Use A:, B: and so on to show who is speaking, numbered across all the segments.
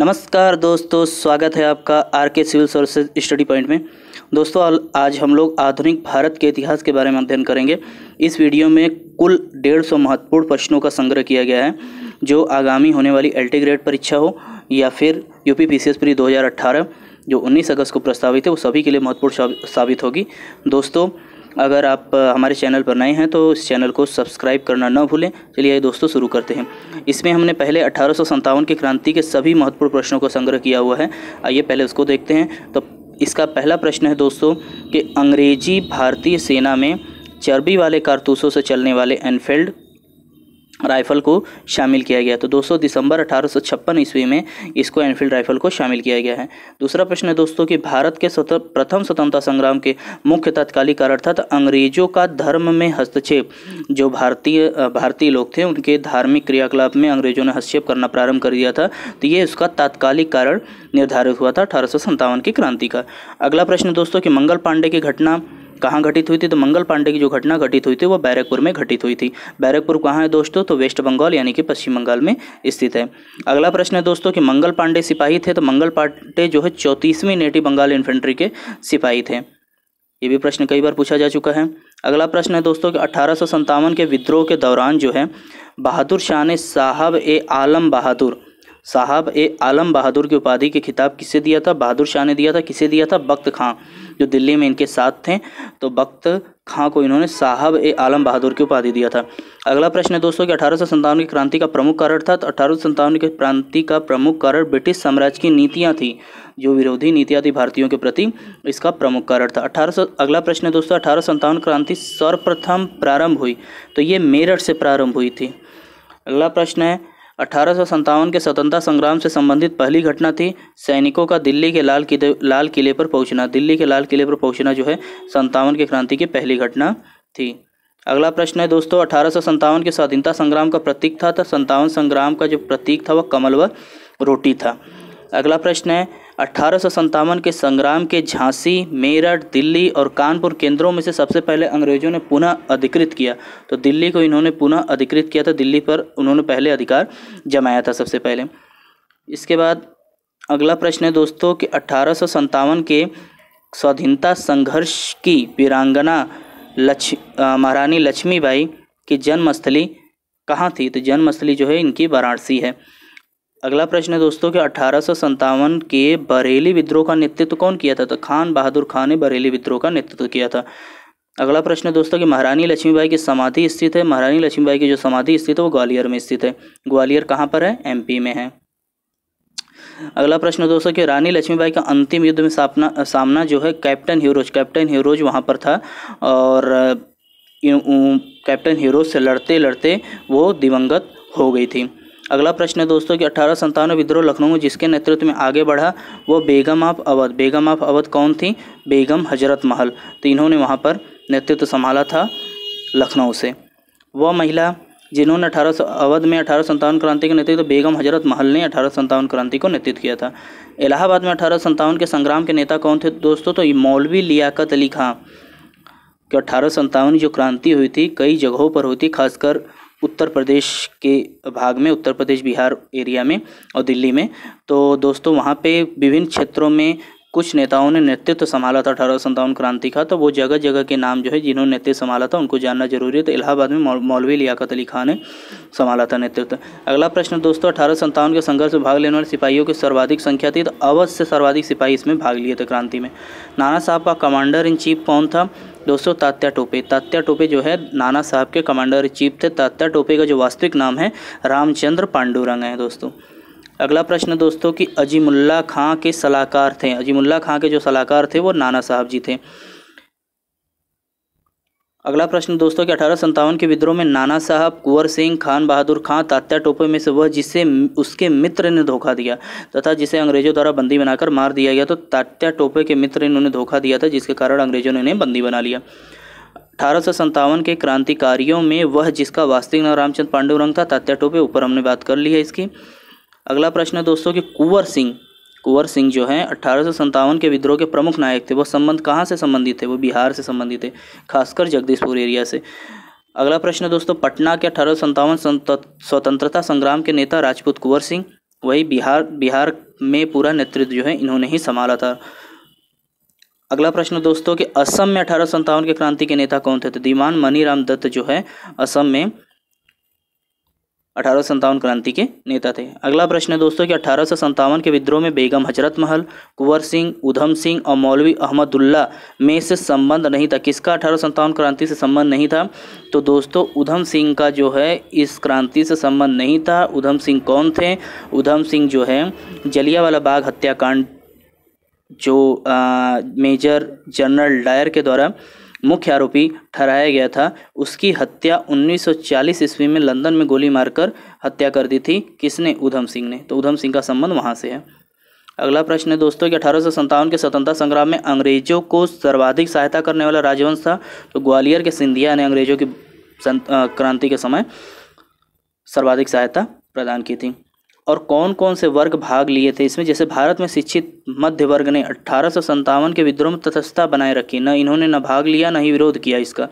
A: नमस्कार दोस्तों स्वागत है आपका आर के सिविल सर्विसेज स्टडी पॉइंट में दोस्तों आज हम लोग आधुनिक भारत के इतिहास के बारे में अध्ययन करेंगे इस वीडियो में कुल डेढ़ सौ महत्वपूर्ण प्रश्नों का संग्रह किया गया है जो आगामी होने वाली एल ग्रेड परीक्षा हो या फिर U P P C S pre दो जो उन्नीस अगस्त को प्रस्तावित है वो सभी के लिए महत्वपूर्ण साबित होगी दोस्तों अगर आप हमारे चैनल पर नए हैं तो इस चैनल को सब्सक्राइब करना न भूलें चलिए दोस्तों शुरू करते हैं इसमें हमने पहले अठारह की क्रांति के सभी महत्वपूर्ण प्रश्नों का संग्रह किया हुआ है आइए पहले उसको देखते हैं तो इसका पहला प्रश्न है दोस्तों कि अंग्रेजी भारतीय सेना में चर्बी वाले कारतूसों से चलने वाले एनफील्ड राइफल को शामिल किया गया तो दोस्तों दिसंबर अठारह ईस्वी में इसको एनफील्ड राइफल को शामिल किया गया है दूसरा प्रश्न है दोस्तों कि भारत के स्वत प्रथम स्वतंत्रता संग्राम के मुख्य तात्कालिक कारण अर्थात अंग्रेजों का धर्म में हस्तक्षेप जो भारतीय भारतीय लोग थे उनके धार्मिक क्रियाकलाप में अंग्रेजों ने हस्तक्षेप करना प्रारंभ कर दिया था तो ये उसका तात्कालिक कारण निर्धारित हुआ था अठारह की क्रांति का अगला प्रश्न दोस्तों की मंगल पांडे की घटना कहाँ घटित हुई थी तो मंगल पांडे की जो घटना घटित हुई थी वो बैरकपुर में घटित हुई थी बैरकपुर कहाँ है दोस्तों तो वेस्ट बंगाल यानी कि पश्चिम बंगाल में स्थित है अगला प्रश्न है दोस्तों कि मंगल पांडे सिपाही थे तो मंगल पांडे जो है चौंतीसवीं नेटिव बंगाल इन्फेंट्री के सिपाही थे ये भी प्रश्न कई बार पूछा जा चुका है अगला प्रश्न है दोस्तों कि अठारह के विद्रोह के दौरान जो है बहादुर शाह ने साहब ए आलम बहादुर साहब ए आलम बहादुर की उपाधि के खिताब किसे दिया था बहादुर शाह ने दिया था किसे दिया था बख्त खां जो दिल्ली में इनके साथ थे तो बख्त खां को इन्होंने साहब ए आलम बहादुर की उपाधि दिया था अगला प्रश्न है दोस्तों कि अठारह सौ की क्रांति का प्रमुख कारण था तो अठारह की क्रांति का प्रमुख कारण ब्रिटिश साम्राज्य की नीतियाँ थी जो विरोधी नीतियाँ थी भारतीयों के प्रति इसका प्रमुख कारण था अठारह अगला प्रश्न है दोस्तों अठारह क्रांति सर्वप्रथम प्रारंभ हुई तो ये मेरठ से प्रारंभ हुई थी अगला प्रश्न है अठारह के स्वतंत्रता संग्राम से संबंधित पहली घटना थी सैनिकों का दिल्ली के लाल किले लाल किले पर पहुंचना दिल्ली के लाल किले पर पहुंचना जो है संतावन की क्रांति की पहली घटना थी अगला प्रश्न है दोस्तों अठारह के स्वाधीनता संग्राम का प्रतीक था तो संतावन संग्राम का जो प्रतीक था वह कमल व रोटी था अगला प्रश्न है अठारह के संग्राम के झांसी मेरठ दिल्ली और कानपुर केंद्रों में से सबसे पहले अंग्रेजों ने पुनः अधिकृत किया तो दिल्ली को इन्होंने पुनः अधिकृत किया था दिल्ली पर उन्होंने पहले अधिकार जमाया था सबसे पहले इसके बाद अगला प्रश्न है दोस्तों कि अठारह के स्वाधीनता संघर्ष की वीरांगना लक्ष महारानी लक्ष्मीबाई की जन्मस्थली कहाँ थी तो जन्मस्थली जो है इनकी वाराणसी है अगला प्रश्न है दोस्तों कि अठारह के बरेली विद्रोह का नेतृत्व कौन किया था तो खान बहादुर खान ने बरेली विद्रोह का नेतृत्व किया था अगला प्रश्न है दोस्तों कि महारानी लक्ष्मीबाई की समाधि स्थित है महारानी लक्ष्मीबाई की जो समाधि स्थित है वो ग्वालियर में स्थित है ग्वालियर कहाँ पर है एमपी में है अगला प्रश्न दोस्तों कि रानी लक्ष्मीबाई का अंतिम युद्ध में सामना सामना जो है कैप्टन हीरोज कैप्टन हीरोज वहाँ पर था और कैप्टन हीरोज से लड़ते लड़ते वो दिवंगत हो गई थी अगला प्रश्न है दोस्तों कि अठारह संतानवे विद्रोह लखनऊ में जिसके नेतृत्व में आगे बढ़ा वो बेगम आप अवध बेगम आप अवध कौन थी बेगम हजरत महल तो इन्होंने वहाँ पर नेतृत्व संभाला था लखनऊ से वह महिला जिन्होंने अठारह अवध में अठारह संतावन क्रांति का नेतृत्व तो बेगम हजरत महल ने अठारह संतावन क्रांति को नेतृत्व किया था इलाहाबाद में अठारह संतावन के संग्राम के नेता कौन थे दोस्तों तो मौलवी लियाकत अली खां कि अठारह संतावन जो क्रांति हुई थी कई जगहों पर हुई थी खासकर उत्तर प्रदेश के भाग में उत्तर प्रदेश बिहार एरिया में और दिल्ली में तो दोस्तों वहाँ पे विभिन्न क्षेत्रों में कुछ नेताओं ने नेतृत्व संभाला था अठारह सत्तावन क्रांति का तो वो जगह जगह के नाम जो है जिन्होंने नेतृत्व संभाला था उनको जानना जरूरी है तो इलाहाबाद में मौलवी लियाकत अली खां ने संभाला था नेतृत्व अगला प्रश्न दोस्तों अठारह सौ के संघर्ष में भाग लेने वाले सिपाहियों की सर्वाधिक संख्या थी तो अवश्य सर्वाधिक सिपाही इसमें भाग लिए थे क्रांति में नाना साहब का कमांडर इन चीफ कौन था दोस्तों तात्या टोपे तात्या टोपे जो है नाना साहब के कमांडर इन चीफ थे तात्या टोपे का जो वास्तविक नाम है रामचंद्र पांडुरंग है दोस्तों अगला प्रश्न दोस्तों कि अजीमुल्ला खां के सलाहकार थे अजीमुल्ला खां के जो सलाहकार थे वो नाना साहब जी थे अगला प्रश्न दोस्तों कि अठारह के विद्रोह में नाना साहब कुंवर सिंह खान बहादुर खां तात्या टोपे में से वह जिसे उसके मित्र ने धोखा दिया तथा जिसे अंग्रेजों द्वारा बंदी बनाकर मार दिया गया तो तात्या टोपे के मित्र इन्होंने धोखा दिया था जिसके कारण अंग्रेजों ने इन्हें बंदी बना लिया अठारह के क्रांतिकारियों में वह जिसका वास्तविक नाम रामचंद्र पांडुरंग था तात्या टोपे ऊपर हमने बात कर ली है इसकी अगला प्रश्न है दोस्तों कि कुंवर सिंह कुंवर सिंह जो है अठारह के विद्रोह के प्रमुख नायक थे वो संबंध कहाँ से संबंधित थे वो बिहार से संबंधित थे खासकर जगदीशपुर एरिया से अगला प्रश्न दोस्तों पटना के अठारह स्वतंत्रता संग्राम के नेता राजपूत कुंवर सिंह वही बिहार बिहार में पूरा नेतृत्व जो है इन्होंने ही संभाला था अगला प्रश्न दोस्तों कि असम में अठारह के क्रांति के नेता कौन थे तो दीवान मनीराम दत्त जो है असम में अठारह क्रांति के नेता थे अगला प्रश्न है दोस्तों कि अठारह के विद्रोह में बेगम हजरत महल कुंवर सिंह उधम सिंह और मौलवी अहमदुल्ला में से संबंध नहीं था किसका अठारह क्रांति से संबंध नहीं था तो दोस्तों उधम सिंह का जो है इस क्रांति से संबंध नहीं था उधम सिंह कौन थे उधम सिंह जो है जलियावाला बाग हत्याकांड जो आ, मेजर जनरल डायर के द्वारा मुख्य आरोपी ठहराया गया था उसकी हत्या 1940 ईस्वी में लंदन में गोली मारकर हत्या कर दी थी किसने उधम सिंह ने तो उधम सिंह का संबंध वहाँ से है अगला प्रश्न है दोस्तों कि अठारह के स्वतंत्रता संग्राम में अंग्रेजों को सर्वाधिक सहायता करने वाला राजवंश था तो ग्वालियर के सिंधिया ने अंग्रेजों की क्रांति के समय सर्वाधिक सहायता प्रदान की थी और कौन कौन से वर्ग भाग लिए थे इसमें जैसे भारत में शिक्षित मध्य वर्ग ने अट्ठारह के विद्रोह में तटस्थता बनाए रखी न इन्होंने न भाग लिया न ही विरोध किया इसका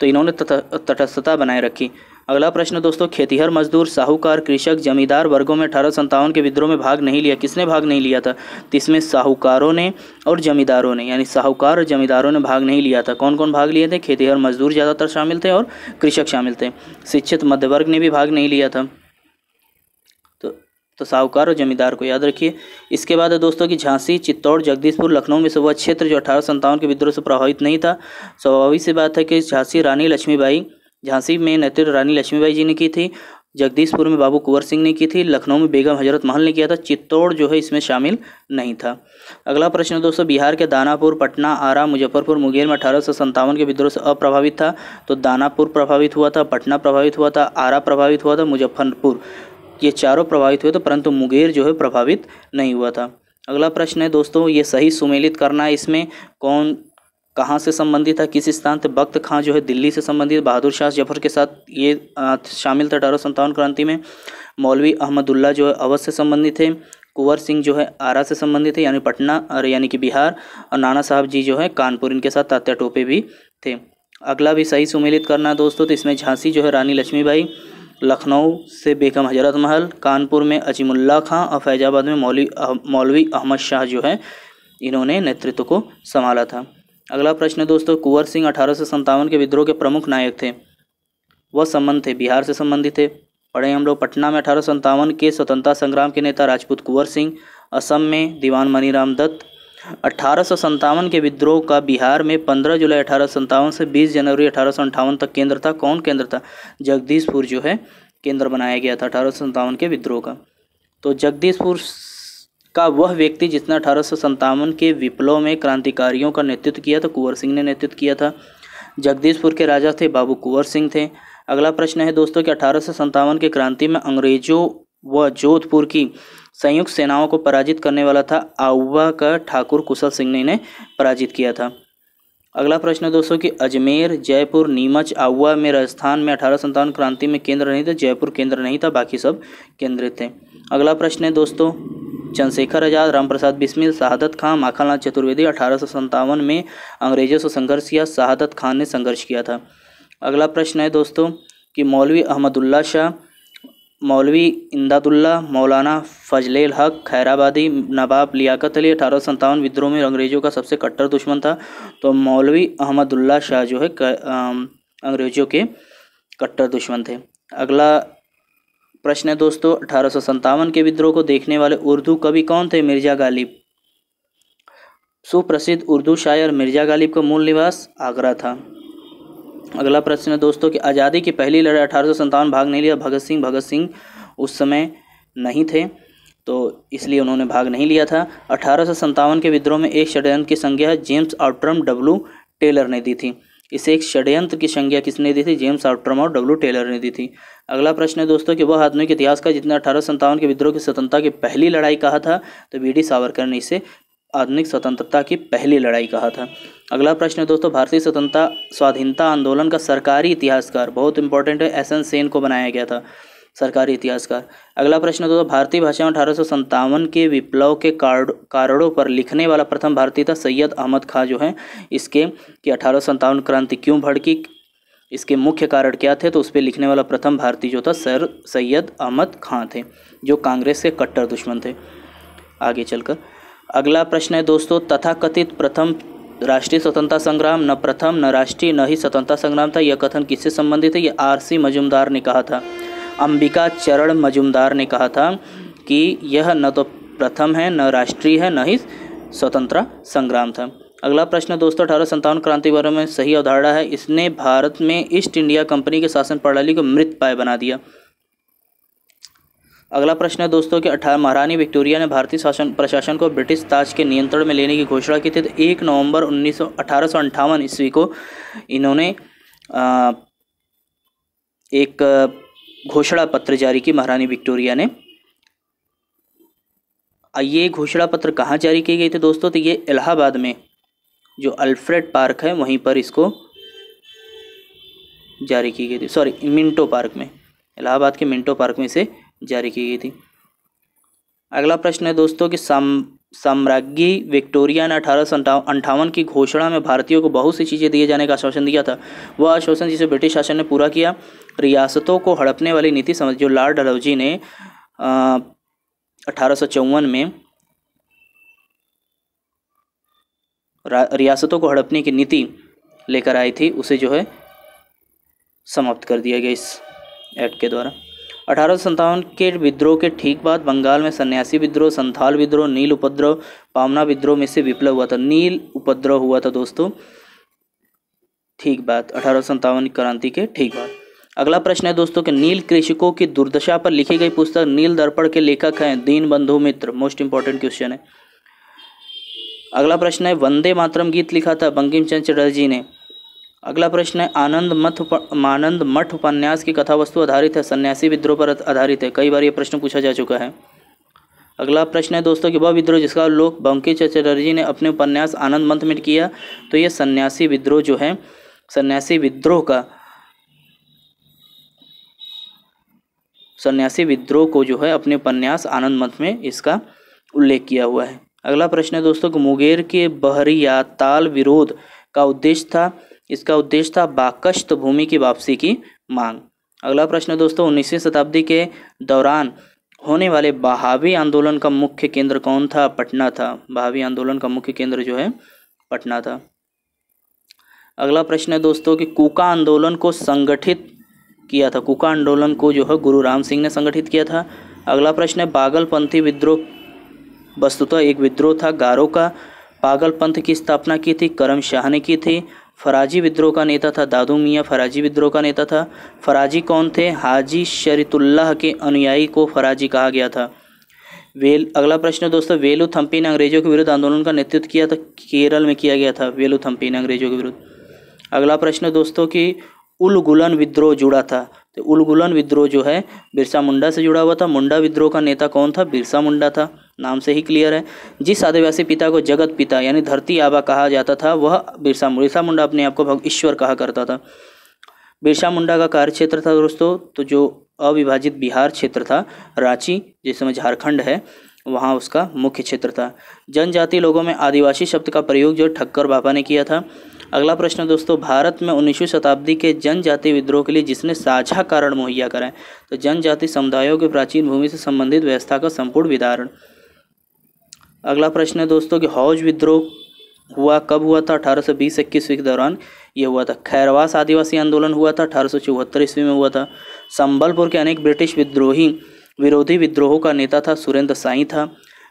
A: तो इन्होंने तटस्थता बनाए रखी अगला प्रश्न दोस्तों खेतीहर मजदूर साहूकार कृषक जमींदार वर्गों में अठारह के विद्रोह में भाग नहीं लिया किसने भाग नहीं लिया था तो इसमें साहूकारों ने और जमींदारों ने यानी साहूकार और जमींदारों ने भाग नहीं लिया था कौन कौन भाग लिए थे खेतीहर मजदूर ज़्यादातर शामिल थे और कृषक शामिल थे शिक्षित मध्य वर्ग ने भी भाग नहीं लिया था तो साहूकार और जमींदार को याद रखिए इसके बाद है दोस्तों कि झांसी चित्तौड़ जगदीशपुर लखनऊ में से वह क्षेत्र जो अठारह के विद्रोह से प्रभावित नहीं था स्वाभाविक से बात है कि झांसी रानी लक्ष्मीबाई झांसी में नेतृत्व रानी लक्ष्मीबाई जी ने की थी जगदीशपुर में बाबू कुंवर सिंह ने की थी लखनऊ में बेगम हजरत महल ने किया था चित्तौड़ जो है इसमें शामिल नहीं था अगला प्रश्न दोस्तों बिहार के दानापुर पटना आरा मुजफ्फरपुर मुंगेर में अठारह सौ संतावन के विद्रोह से अप्रभावित था तो दानापुर प्रभावित हुआ था पटना प्रभावित हुआ था आरा प्रभावित हुआ था मुजफ्फरपुर ये चारों प्रभावित हुए थे तो परंतु मुंगेर जो है प्रभावित नहीं हुआ था अगला प्रश्न है दोस्तों ये सही सुमेलित करना है इसमें कौन कहाँ से संबंधित था किस स्थान थे बख्त खां जो है दिल्ली से संबंधित बहादुर शाह जफर के साथ ये शामिल था अठारह संतावन क्रांति में मौलवी अहमदुल्ला जो है अवध से संबंधित थे कुंवर सिंह जो है आरा से संबंधित थे यानी पटना और यानी कि बिहार और नाना साहब जी जो है कानपुर इनके साथ तात्या टोपे भी थे अगला भी सही सुमेलित करना है दोस्तों तो इसमें झांसी जो है रानी लक्ष्मीबाई लखनऊ से बेगम हजरत महल कानपुर में अजीमुल्ला खां और फैजाबाद में मौलवी मौलवी अहमद शाह जो है इन्होंने नेतृत्व को संभाला था अगला प्रश्न दोस्तों कुंवर सिंह अठारह के विद्रोह के प्रमुख नायक थे वह संबंध थे बिहार से संबंधित थे पढ़े हम लोग पटना में अठारह के स्वतंत्रता संग्राम के नेता राजपूत कुंवर सिंह असम में दीवान मनीराम दत्त अठारह के विद्रोह का बिहार में 15 जुलाई अठारह से 20 जनवरी अठारह तक केंद्र था कौन केंद्र था जगदीशपुर जो है केंद्र बनाया गया था अठारह के विद्रोह का तो जगदीशपुर का वह व्यक्ति जिसने अठारह के विप्लव में क्रांतिकारियों का नेतृत्व किया था कुंवर सिंह ने नेतृत्व किया था जगदीशपुर के राजा थे बाबू कुंवर सिंह थे अगला प्रश्न है दोस्तों कि अठारह के क्रांति में अंग्रेजों व जोधपुर की संयुक्त सेनाओं को पराजित करने वाला था आउवा का ठाकुर कुशल सिंह ने इन्हें पराजित किया था अगला प्रश्न है दोस्तों कि अजमेर जयपुर नीमच आउआ में राजस्थान में अठारह क्रांति में केंद्र नहीं था जयपुर केंद्र नहीं था बाकी सब केंद्रित थे अगला प्रश्न है दोस्तों चंद्रशेखर आज़ाद रामप्रसाद बिस्मिल शहादत खां माखनलाल चतुर्वेदी अठारह में अंग्रेजों से संघर्ष किया शहादत खान ने संघर्ष किया था अगला प्रश्न है दोस्तों कि मौलवी अहमदुल्ला शाह मौलवी इंदादुल्ला मौलाना फजलेल हक खैराबादी नवाब लियाकत अली अठारह सत्तावन विद्रोह में अंग्रेज़ों का सबसे कट्टर दुश्मन था तो मौलवी अहमदुल्ला शाह जो है अंग्रेज़ों के कट्टर दुश्मन थे अगला प्रश्न है दोस्तों अठारह सौ के विद्रोह को देखने वाले उर्दू कवि कौन थे मिर्जा गालिब सुप्रसिद्ध उर्दू शायर मिर्जा गालिब का मूल निवास आगरा था अगला प्रश्न है दोस्तों कि आज़ादी की पहली लड़ाई अठारह भाग नहीं लिया भगत सिंह भगत सिंह उस समय नहीं थे तो इसलिए उन्होंने भाग नहीं लिया था अठारह के विद्रोह में एक षड्यंत्र की संज्ञा जेम्स आउट्रम डब्लू टेलर ने दी थी इसे एक षड्यंत्र की संज्ञा किसने दी थी जेम्स आउट्रम और डब्लू टेलर ने दी थी अगला प्रश्न है दोस्तों कि वह आदमी के इतिहास का जितने अठारह के विद्रोह की स्वतंत्रता की पहली लड़ाई कहा था तो बी डी सावरकर ने इसे आधुनिक स्वतंत्रता की पहली लड़ाई कहा था अगला प्रश्न है दोस्तों भारतीय स्वतंत्रता स्वाधीनता आंदोलन का सरकारी इतिहासकार बहुत इंपॉर्टेंट है एस एन सेन को बनाया गया था सरकारी इतिहासकार अगला प्रश्न दोस्तों भारतीय भाषा में अठारह के विप्लव के कारणों पर लिखने वाला प्रथम भारतीय था सैयद अहमद खां जो है इसके कि अठारह क्रांति क्यों भड़की इसके मुख्य कारण क्या थे तो उस पर लिखने वाला प्रथम भारतीय जो था सर सैयद अहमद खां थे जो कांग्रेस के कट्टर दुश्मन थे आगे चलकर अगला प्रश्न है दोस्तों तथाकथित प्रथम राष्ट्रीय स्वतंत्रता संग्राम न प्रथम न राष्ट्रीय न ही स्वतंत्रता संग्राम था यह कथन किससे संबंधित है यह आरसी मजुमदार ने कहा था अंबिका चरण मजुमदार ने कहा था कि यह न तो प्रथम है न राष्ट्रीय है न ही स्वतंत्रता संग्राम था अगला प्रश्न दोस्तों अठारह संतावन क्रांति बारे में सही अवधारणा है इसने भारत में ईस्ट इंडिया कंपनी के शासन प्रणाली को मृत पाए बना दिया अगला प्रश्न है दोस्तों कि अठारह महारानी विक्टोरिया ने भारतीय शासन प्रशासन को ब्रिटिश ताज के नियंत्रण में लेने की घोषणा की थी तो एक नवंबर उन्नीस सौ अठारह ईस्वी को इन्होंने आ, एक घोषणा पत्र जारी की महारानी विक्टोरिया ने ये घोषणा पत्र कहाँ जारी की गई थी दोस्तों तो ये इलाहाबाद में जो अल्फ्रेड पार्क है वहीं पर इसको जारी की गई थी सॉरी मिंटो पार्क में इलाहाबाद के मिंटो पार्क में इसे जारी की गई थी अगला प्रश्न है दोस्तों कि साम साम्राज्ञी विक्टोरिया ने अठारह अंठावन की घोषणा में भारतीयों को बहुत सी चीज़ें दिए जाने का आश्वासन दिया था वह आश्वासन जिसे ब्रिटिश शासन ने पूरा किया रियासतों को हड़पने वाली नीति समझ जो लॉर्ड डलहौजी ने अठारह में रियासतों को हड़पने की नीति लेकर आई थी उसे जो है समाप्त कर दिया गया इस एक्ट के द्वारा अठारह के विद्रोह के ठीक बाद बंगाल में सन्यासी विद्रोह संथाल विद्रोह नील उपद्रव पामना विद्रोह में से विप्लव हुआ था नील उपद्रव हुआ था दोस्तों ठीक बात अठारह क्रांति के ठीक बात अगला प्रश्न है दोस्तों कि नील कृषकों की दुर्दशा पर लिखी गई पुस्तक नील दर्पण के लेखक हैं बंधु मित्र मोस्ट इंपॉर्टेंट क्वेश्चन है अगला प्रश्न है वंदे मातरम गीत लिखा था बंकिम चंद्र जी ने अगला प्रश्न है आनंद मठ आनंद मठ उपन्यास की कथा वस्तु आधारित है सन्यासी विद्रोह पर आधारित है कई बार ये प्रश्न पूछा जा चुका है अगला प्रश्न है दोस्तों कि वह विद्रोह जिसका लोक बंकी चटर्जी ने अपने उपन्यास आनंद मंथ में किया तो ये सन्यासी विद्रोह जो है सन्यासी विद्रोह का सन्यासी विद्रोह को जो है अपने उपन्यास आनंद मंथ में इसका उल्लेख किया हुआ है अगला प्रश्न है दोस्तों कि मुगेर के बहरी या ताल विरोध का उद्देश्य था इसका उद्देश्य था बाकश्त भूमि की वापसी की मांग अगला प्रश्न दोस्तों उन्नीसवीं शताब्दी के दौरान होने वाले बहावी आंदोलन का मुख्य केंद्र कौन था पटना था बहावी आंदोलन का मुख्य केंद्र जो है पटना था अगला प्रश्न है दोस्तों कि कुका आंदोलन को संगठित किया था कुका आंदोलन को जो है गुरु राम सिंह ने संगठित किया था अगला प्रश्न है पंथी विद्रोह वस्तुतः एक विद्रोह था गारो का पागलपंथ की स्थापना की थी करम शाह ने की थी फराजी विद्रोह का नेता था दादू मियाँ फराजी विद्रोह का नेता था फराजी कौन थे हाजी शरीतुल्लाह के अनुयायी को फराजी कहा गया था वेल अगला प्रश्न दोस्तों वेलू थम्पी ने अंग्रेजों के विरुद्ध आंदोलन का नेतृत्व किया था केरल में किया गया था वेलू थम्पी ने अंग्रेजों के विरुद्ध अगला प्रश्न दोस्तों की उलगुलन विद्रोह जुड़ा था तो उलगुलन विद्रोह जो है बिरसा मुंडा से जुड़ा हुआ था मुंडा विद्रोह का नेता कौन था बिरसा मुंडा था नाम से ही क्लियर है जिस आदिवासी पिता को जगत पिता यानी धरती आबा कहा जाता था वह बिरसा बिरसा मुंडा अपने आप को ईश्वर कहा करता था बिरसा मुंडा का कार्यक्षेत्र था दोस्तों तो जो अविभाजित बिहार क्षेत्र था रांची जिसमें झारखंड है वहाँ उसका मुख्य क्षेत्र था जनजाति लोगों में आदिवासी शब्द का प्रयोग जो ठक्कर बापा ने किया था अगला प्रश्न दोस्तों भारत में उन्नीसवीं शताब्दी के जनजाति विद्रोह के लिए जिसने साझा कारण मुहैया कराए तो जनजाति समुदायों के प्राचीन भूमि से संबंधित व्यवस्था का संपूर्ण विदारण अगला प्रश्न है दोस्तों कि हौज विद्रोह हुआ कब हुआ था अठारह सौ बीस इक्कीस के दौरान यह हुआ था खैरवास आदिवासी आंदोलन हुआ था अठारह सौ चौहत्तर ईस्वी में हुआ था संबलपुर के अनेक ब्रिटिश विद्रोही विरोधी विद्रोहों का नेता था सुरेंद्र साई था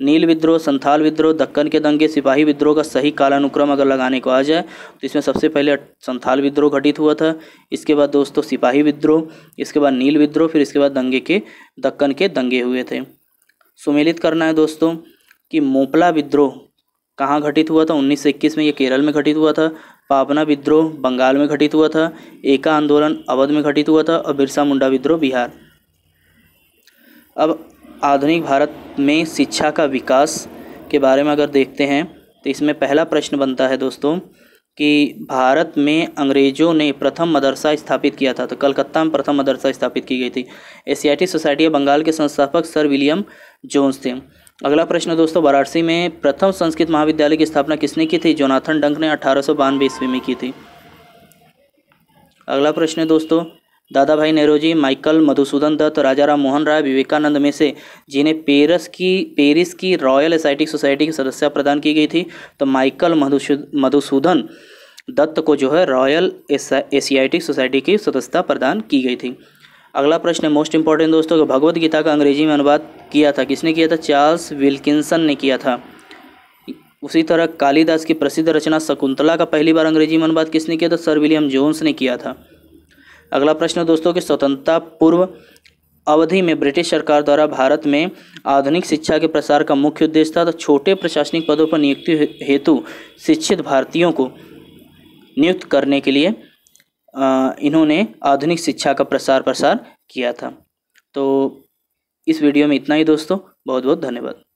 A: नील विद्रोह संथाल विद्रोह दक्कन के दंगे सिपाही विद्रोह का सही कालानुक्रम अगर लगाने को आ जाए तो इसमें सबसे पहले संथाल विद्रोह घटित हुआ था इसके बाद दोस्तों सिपाही विद्रोह इसके बाद नील विद्रोह फिर इसके बाद दंगे के दक्कन के दंगे हुए थे सुमेलित करना है दोस्तों कि मोपला विद्रोह कहाँ घटित हुआ था उन्नीस में ये केरल में घटित हुआ था पापना विद्रोह बंगाल में घटित हुआ था एका आंदोलन अवध में घटित हुआ था और बिरसा मुंडा विद्रोह बिहार अब आधुनिक भारत में शिक्षा का विकास के बारे में अगर देखते हैं तो इसमें पहला प्रश्न बनता है दोस्तों कि भारत में अंग्रेज़ों ने प्रथम मदरसा स्थापित किया था तो कलकत्ता में प्रथम मदरसा स्थापित की गई थी एशियाटिक सोसाइटी ऑफ बंगाल के संस्थापक सर विलियम जोन्स थे अगला प्रश्न दोस्तों वाराणसी में प्रथम संस्कृत महाविद्यालय की स्थापना किसने की थी जोनाथन डंक ने अठारह ईस्वी में की थी अगला प्रश्न है दोस्तों दादा भाई नेहरू जी माइकल मधुसूदन दत्त राजाराम मोहन राय विवेकानंद में से जिन्हें पेरिस की पेरिस की रॉयल एसाइटिक सोसाइटी की सदस्यता प्रदान की गई थी तो माइकल मधुसूदन दत्त को जो है रॉयल एशियाटिक सोसाइटी की सदस्यता प्रदान की गई थी अगला प्रश्न मोस्ट इंपॉर्टेंट दोस्तों कि भगवद गीता का अंग्रेजी में अनुवाद किया था किसने किया था चार्ल्स विल्किंसन ने किया था उसी तरह कालिदास की प्रसिद्ध रचना शकुंतला का पहली बार अंग्रेजी में अनुवाद किसने किया था सर विलियम जोन्स ने किया था अगला प्रश्न दोस्तों कि स्वतंत्रता पूर्व अवधि में ब्रिटिश सरकार द्वारा भारत में आधुनिक शिक्षा के प्रसार का मुख्य उद्देश्य था तो छोटे प्रशासनिक पदों पर नियुक्ति हेतु शिक्षित भारतीयों को नियुक्त करने के लिए इन्होंने आधुनिक शिक्षा का प्रसार प्रसार किया था तो इस वीडियो में इतना ही दोस्तों बहुत बहुत धन्यवाद